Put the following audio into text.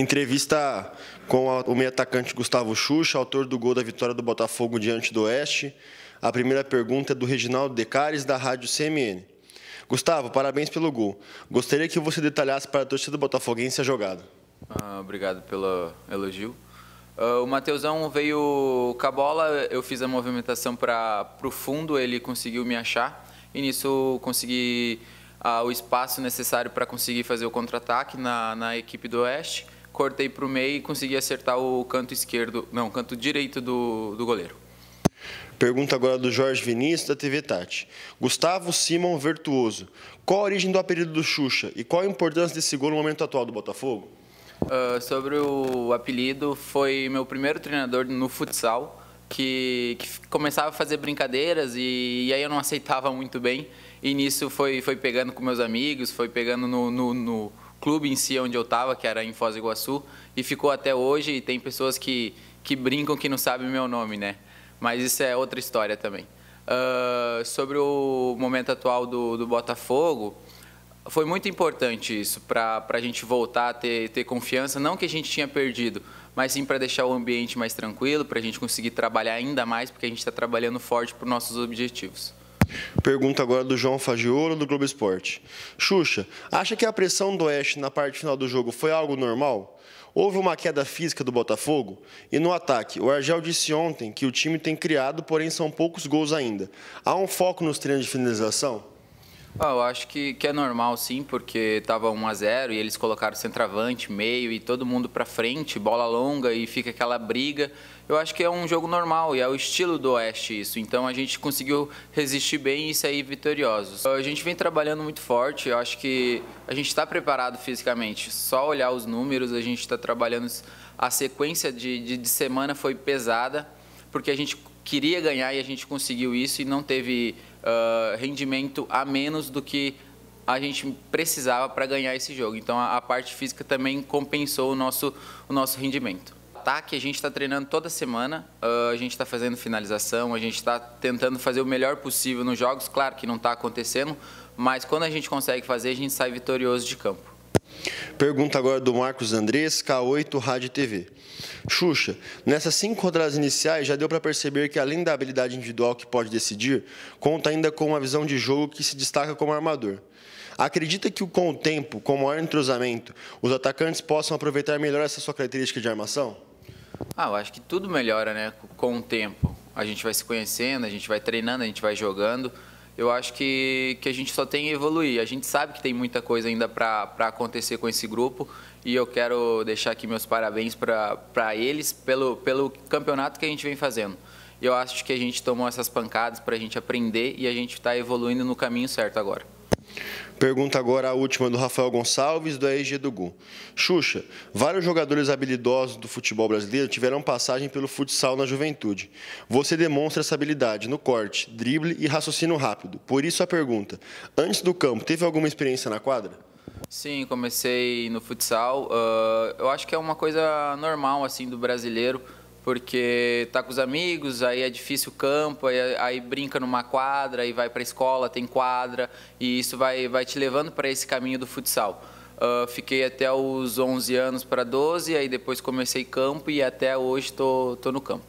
Entrevista com o meio atacante Gustavo Xuxa, autor do gol da vitória do Botafogo diante do Oeste. A primeira pergunta é do Reginaldo Decares, da Rádio CMN. Gustavo, parabéns pelo gol. Gostaria que você detalhasse para a torcida botafoguense a jogada. Ah, obrigado pelo elogio. Uh, o Mateusão veio com a bola, eu fiz a movimentação para o fundo, ele conseguiu me achar. E nisso consegui uh, o espaço necessário para conseguir fazer o contra-ataque na, na equipe do Oeste cortei para o meio e consegui acertar o canto esquerdo, não, canto direito do, do goleiro. Pergunta agora do Jorge Vinícius, da TV Tati. Gustavo Simon virtuoso qual a origem do apelido do Xuxa e qual a importância desse gol no momento atual do Botafogo? Uh, sobre o apelido, foi meu primeiro treinador no futsal, que, que, começava a fazer brincadeiras e, e, aí eu não aceitava muito bem. E nisso foi, foi pegando com meus amigos, foi pegando no, no, no clube em si onde eu estava, que era em Foz do Iguaçu, e ficou até hoje. E tem pessoas que, que brincam que não sabem meu nome, né? Mas isso é outra história também. Uh, sobre o momento atual do, do Botafogo, foi muito importante isso para a gente voltar a ter, ter confiança, não que a gente tinha perdido, mas sim para deixar o ambiente mais tranquilo, para a gente conseguir trabalhar ainda mais, porque a gente está trabalhando forte para os nossos objetivos. Pergunta agora do João Fagiolo, do Globo Esporte. Xuxa, acha que a pressão do Oeste na parte final do jogo foi algo normal? Houve uma queda física do Botafogo? E no ataque, o Argel disse ontem que o time tem criado, porém são poucos gols ainda. Há um foco nos treinos de finalização? Ah, eu acho que, que é normal, sim, porque estava 1 a 0 e eles colocaram centroavante, meio e todo mundo para frente, bola longa e fica aquela briga. Eu acho que é um jogo normal e é o estilo do Oeste isso. Então a gente conseguiu resistir bem e sair vitoriosos. A gente vem trabalhando muito forte. Eu acho que a gente está preparado fisicamente. Só olhar os números, a gente está trabalhando. A sequência de, de, de semana foi pesada porque a gente queria ganhar e a gente conseguiu isso e não teve uh, rendimento a menos do que a gente precisava para ganhar esse jogo. Então a, a, parte física também compensou o nosso, o nosso rendimento. Ataque a gente está treinando toda semana, uh, a gente está fazendo finalização, a gente está tentando fazer o melhor possível nos jogos. Claro que não está acontecendo, mas quando a gente consegue fazer, a gente sai vitorioso de campo. Pergunta agora do Marcos Andrés, K8 Rádio TV. Xuxa, nessas cinco rodadas iniciais já deu para perceber que além da habilidade individual que pode decidir, conta ainda com uma visão de jogo que se destaca como armador. Acredita que com o tempo, com o maior entrosamento, os atacantes possam aproveitar melhor essa sua característica de armação? Ah, eu acho que tudo melhora, né, com o tempo. A gente vai se conhecendo, a gente vai treinando, a gente vai jogando eu acho que, que a gente só tem a evoluir. A gente sabe que tem muita coisa ainda para acontecer com esse grupo e eu quero deixar aqui meus parabéns para eles pelo, pelo campeonato que a gente vem fazendo. Eu acho que a gente tomou essas pancadas para a gente aprender e a gente está evoluindo no caminho certo agora. Pergunta agora a última do Rafael Gonçalves, do EG do Gu. Xuxa, vários jogadores habilidosos do futebol brasileiro tiveram passagem pelo futsal na juventude. Você demonstra essa habilidade no corte, drible e raciocínio rápido. Por isso a pergunta, antes do campo, teve alguma experiência na quadra? Sim, comecei no futsal. Uh, eu acho que é uma coisa normal assim do brasileiro porque tá com os amigos, aí é difícil o campo, aí, aí brinca numa quadra, aí vai para a escola, tem quadra, e isso vai, vai te levando para esse caminho do futsal. Uh, fiquei até os 11 anos para 12, aí depois comecei campo e até hoje estou tô, tô no campo.